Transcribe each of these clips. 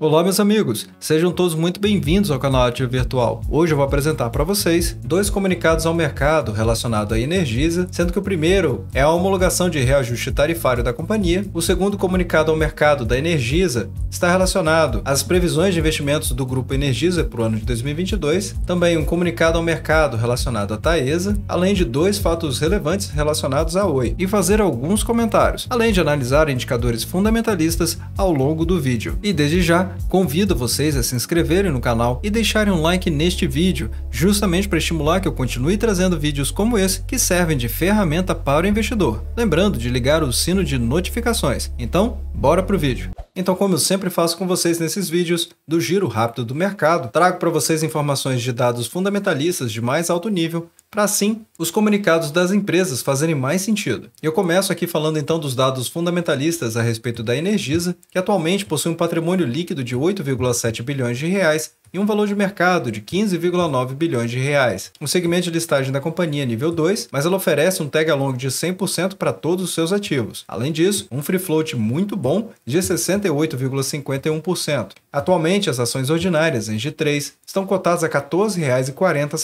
Olá, meus amigos! Sejam todos muito bem-vindos ao canal Ativo Virtual. Hoje eu vou apresentar para vocês dois comunicados ao mercado relacionados à Energisa, sendo que o primeiro é a homologação de reajuste tarifário da companhia, o segundo comunicado ao mercado da Energisa está relacionado às previsões de investimentos do grupo Energisa para o ano de 2022, também um comunicado ao mercado relacionado à Taesa, além de dois fatos relevantes relacionados à Oi, e fazer alguns comentários, além de analisar indicadores fundamentalistas ao longo do vídeo. E desde já, Convido vocês a se inscreverem no canal e deixarem um like neste vídeo, justamente para estimular que eu continue trazendo vídeos como esse que servem de ferramenta para o investidor. Lembrando de ligar o sino de notificações. Então, bora pro vídeo. Então, como eu sempre faço com vocês nesses vídeos do Giro Rápido do Mercado, trago para vocês informações de dados fundamentalistas de mais alto nível para assim os comunicados das empresas fazerem mais sentido. Eu começo aqui falando então dos dados fundamentalistas a respeito da Energisa, que atualmente possui um patrimônio líquido de 8,7 bilhões de reais e um valor de mercado de 15,9 bilhões de reais. Um segmento de listagem da companhia é nível 2, mas ela oferece um tag along de 100% para todos os seus ativos. Além disso, um free float muito bom de 68,51%. Atualmente, as ações ordinárias, em G3, estão cotadas a R$ 14,40,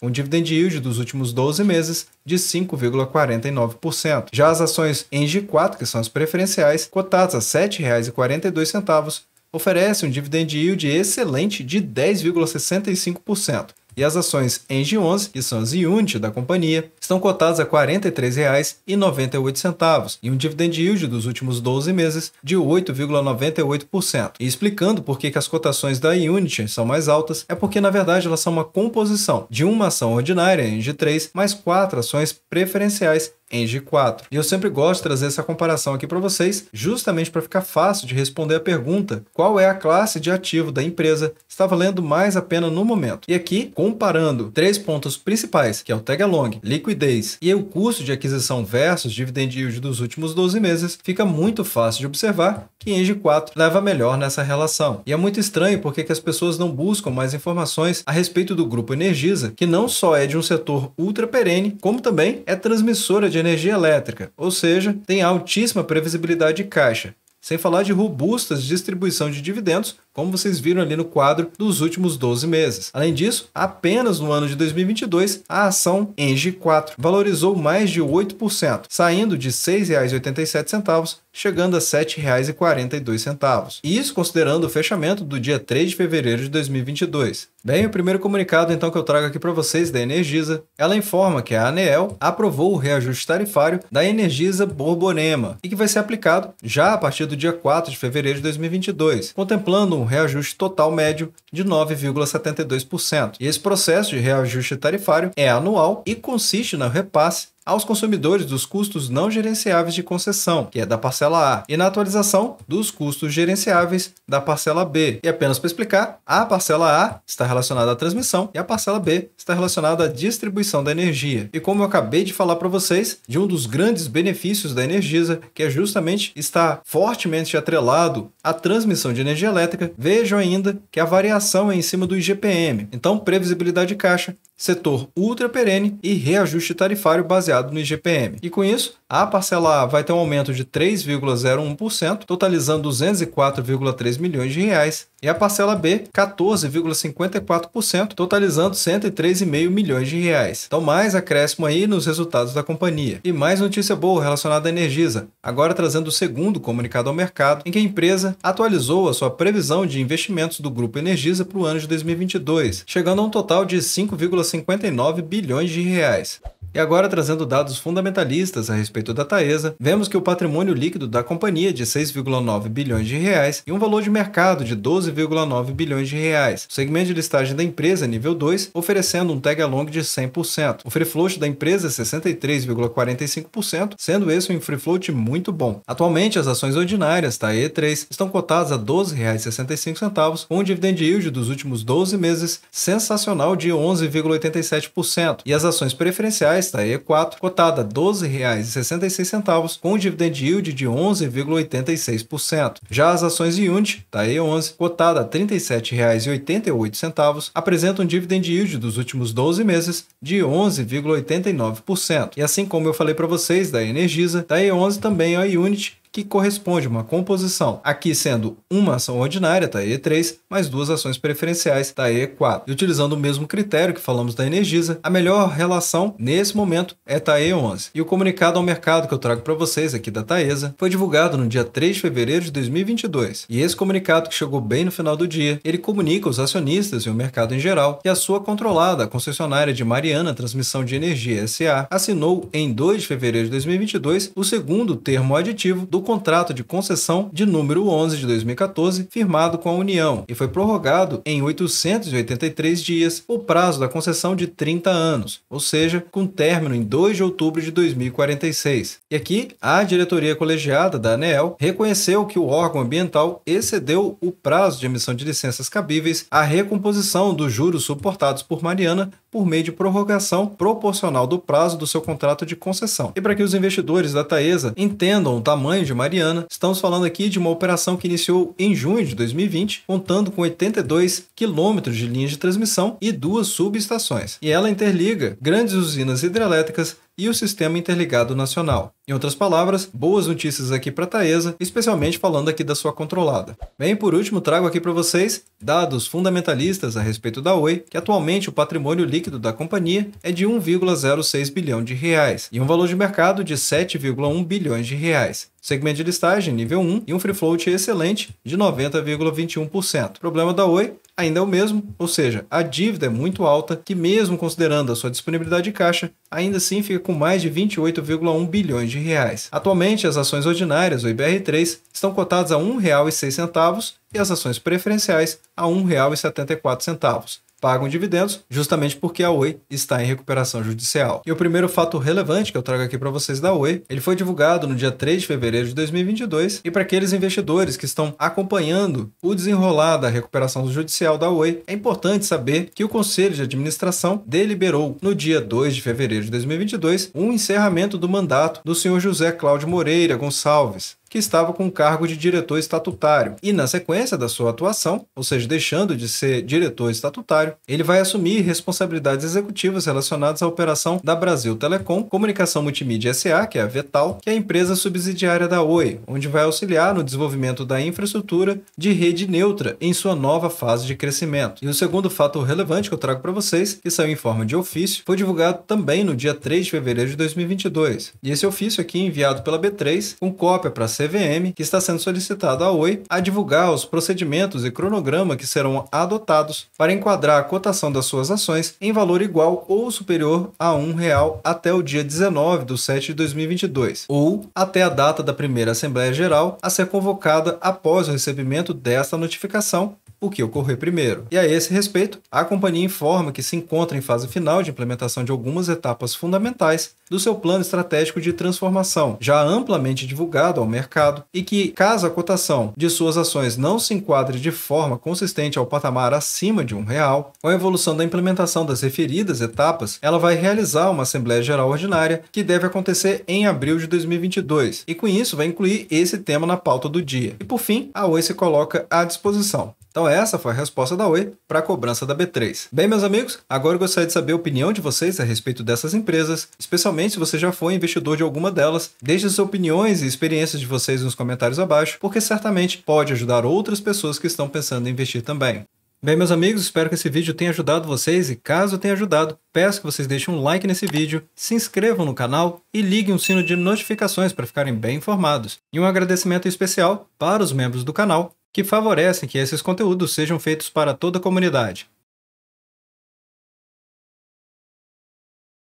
com um dividend yield dos últimos 12 meses de 5,49%. Já as ações em G4, que são as preferenciais, cotadas a R$ 7,42, oferece um dividend yield excelente de 10,65%. E as ações Engie 11, que são as unit da companhia, estão cotadas a R$ 43,98 e um dividend yield dos últimos 12 meses de 8,98%. E explicando por que, as cotações da unit são mais altas, é porque na verdade elas são uma composição de uma ação ordinária Engie 3 mais quatro ações preferenciais em G4. E eu sempre gosto de trazer essa comparação aqui para vocês, justamente para ficar fácil de responder a pergunta: qual é a classe de ativo da empresa está valendo mais a pena no momento? E aqui, comparando três pontos principais, que é o tag along, liquidez e o custo de aquisição versus dividend yield dos últimos 12 meses, fica muito fácil de observar que em G4 leva melhor nessa relação. E é muito estranho porque que as pessoas não buscam mais informações a respeito do grupo Energisa, que não só é de um setor ultra perene, como também é transmissora de energia elétrica, ou seja, tem altíssima previsibilidade de caixa, sem falar de robustas distribuição de dividendos como vocês viram ali no quadro dos últimos 12 meses. Além disso, apenas no ano de 2022, a ação Engie 4 valorizou mais de 8%, saindo de R$ 6,87 chegando a R$ 7,42. Isso considerando o fechamento do dia 3 de fevereiro de 2022. Bem, o primeiro comunicado então que eu trago aqui para vocês da Energisa, ela informa que a ANEEL aprovou o reajuste tarifário da Energisa Borborema e que vai ser aplicado já a partir do dia 4 de fevereiro de 2022, contemplando um reajuste total médio de 9,72%. E esse processo de reajuste tarifário é anual e consiste no repasse aos consumidores dos custos não gerenciáveis de concessão, que é da parcela A, e na atualização dos custos gerenciáveis da parcela B. E apenas para explicar, a parcela A está relacionada à transmissão e a parcela B está relacionada à distribuição da energia. E como eu acabei de falar para vocês, de um dos grandes benefícios da Energisa, que é justamente estar fortemente atrelado à transmissão de energia elétrica, vejam ainda que a variação é em cima do IGPM. Então, previsibilidade de caixa setor ultra perene e reajuste tarifário baseado no IGPM. E com isso, a parcela A vai ter um aumento de 3,01%, totalizando 204,3 milhões de reais, e a parcela B 14,54%, totalizando 103,5 milhões de reais. Então mais acréscimo aí nos resultados da companhia. E mais notícia boa relacionada à Energisa, agora trazendo o segundo comunicado ao mercado, em que a empresa atualizou a sua previsão de investimentos do grupo Energisa para o ano de 2022, chegando a um total de 5,59 bilhões de reais. E agora, trazendo dados fundamentalistas a respeito da Taesa, vemos que o patrimônio líquido da companhia é de 6,9 bilhões de reais e um valor de mercado de 12,9 bilhões de reais. O segmento de listagem da empresa é nível 2, oferecendo um tag along de 100%. O free float da empresa é 63,45%, sendo esse um free float muito bom. Atualmente, as ações ordinárias da E3 estão cotadas a R$ 12,65, com um dividend yield dos últimos 12 meses sensacional de 11,87%, e as ações preferenciais reais, E4 tá cotada R$ 12,66 com um dividend yield de 11,86%. Já as ações Unit, da tá E11 cotada R$ 37,88 apresenta um dividend yield dos últimos 12 meses de 11,89%. E assim como eu falei para vocês da Energisa, da tá E11 também a Unit que corresponde a uma composição, aqui sendo uma ação ordinária, tá E3, mais duas ações preferenciais, tá E4. E utilizando o mesmo critério que falamos da Energisa, a melhor relação nesse momento é TAE tá 11. E o comunicado ao mercado que eu trago para vocês aqui da Taesa foi divulgado no dia 3 de fevereiro de 2022. E esse comunicado que chegou bem no final do dia, ele comunica aos acionistas e o mercado em geral que a sua controlada, a concessionária de Mariana Transmissão de Energia SA, assinou em 2 de fevereiro de 2022 o segundo termo aditivo do contrato de concessão de número 11 de 2014, firmado com a União, e foi prorrogado em 883 dias o prazo da concessão de 30 anos, ou seja, com término em 2 de outubro de 2046. E aqui, a diretoria colegiada da ANEEL reconheceu que o órgão ambiental excedeu o prazo de emissão de licenças cabíveis à recomposição dos juros suportados por Mariana por meio de prorrogação proporcional do prazo do seu contrato de concessão. E para que os investidores da Taesa entendam o tamanho de de Mariana, estamos falando aqui de uma operação que iniciou em junho de 2020, contando com 82 quilômetros de linhas de transmissão e duas subestações. E ela interliga grandes usinas hidrelétricas e o Sistema Interligado Nacional. Em outras palavras, boas notícias aqui para Taesa, especialmente falando aqui da sua controlada. Bem, por último, trago aqui para vocês dados fundamentalistas a respeito da Oi, que atualmente o patrimônio líquido da companhia é de 1,06 bilhão de reais e um valor de mercado de 7,1 bilhões de reais. Segmento de listagem nível 1 e um free float excelente de 90,21%. Problema da Oi ainda é o mesmo, ou seja, a dívida é muito alta, que mesmo considerando a sua disponibilidade de caixa, ainda assim fica com mais de 28,1 bilhões de reais. Atualmente, as ações ordinárias, (o IBR3, estão cotadas a R$ 1,06 e as ações preferenciais a R$ 1,74 pagam dividendos, justamente porque a Oi está em recuperação judicial. E o primeiro fato relevante que eu trago aqui para vocês da Oi, ele foi divulgado no dia 3 de fevereiro de 2022 e para aqueles investidores que estão acompanhando o desenrolar da recuperação judicial da Oi, é importante saber que o Conselho de Administração deliberou no dia 2 de fevereiro de 2022 um encerramento do mandato do senhor José Cláudio Moreira Gonçalves, que estava com o cargo de diretor estatutário. E na sequência da sua atuação, ou seja, deixando de ser diretor estatutário, ele vai assumir responsabilidades executivas relacionadas à operação da Brasil Telecom Comunicação Multimídia SA, que é a Vetal, que é a empresa subsidiária da Oi, onde vai auxiliar no desenvolvimento da infraestrutura de rede neutra em sua nova fase de crescimento. E o segundo fato relevante que eu trago para vocês, que saiu em forma de ofício, foi divulgado também no dia 3 de fevereiro de 2022. E esse ofício aqui enviado pela B3, com cópia para ser CVM, que está sendo solicitado à Oi a divulgar os procedimentos e cronograma que serão adotados para enquadrar a cotação das suas ações em valor igual ou superior a R$ real até o dia 19 de 7 de 2022, ou até a data da primeira Assembleia Geral a ser convocada após o recebimento desta notificação o que ocorrer primeiro. E a esse respeito, a companhia informa que se encontra em fase final de implementação de algumas etapas fundamentais do seu plano estratégico de transformação, já amplamente divulgado ao mercado, e que, caso a cotação de suas ações não se enquadre de forma consistente ao patamar acima de um real, com a evolução da implementação das referidas etapas, ela vai realizar uma Assembleia Geral Ordinária que deve acontecer em abril de 2022, e com isso vai incluir esse tema na pauta do dia. E por fim, a Oi se coloca à disposição então essa foi a resposta da Oi para a cobrança da B3. Bem, meus amigos, agora eu gostaria de saber a opinião de vocês a respeito dessas empresas, especialmente se você já foi investidor de alguma delas. Deixe suas opiniões e experiências de vocês nos comentários abaixo, porque certamente pode ajudar outras pessoas que estão pensando em investir também. Bem, meus amigos, espero que esse vídeo tenha ajudado vocês e caso tenha ajudado, peço que vocês deixem um like nesse vídeo, se inscrevam no canal e liguem o sino de notificações para ficarem bem informados. E um agradecimento especial para os membros do canal que favorecem que esses conteúdos sejam feitos para toda a comunidade.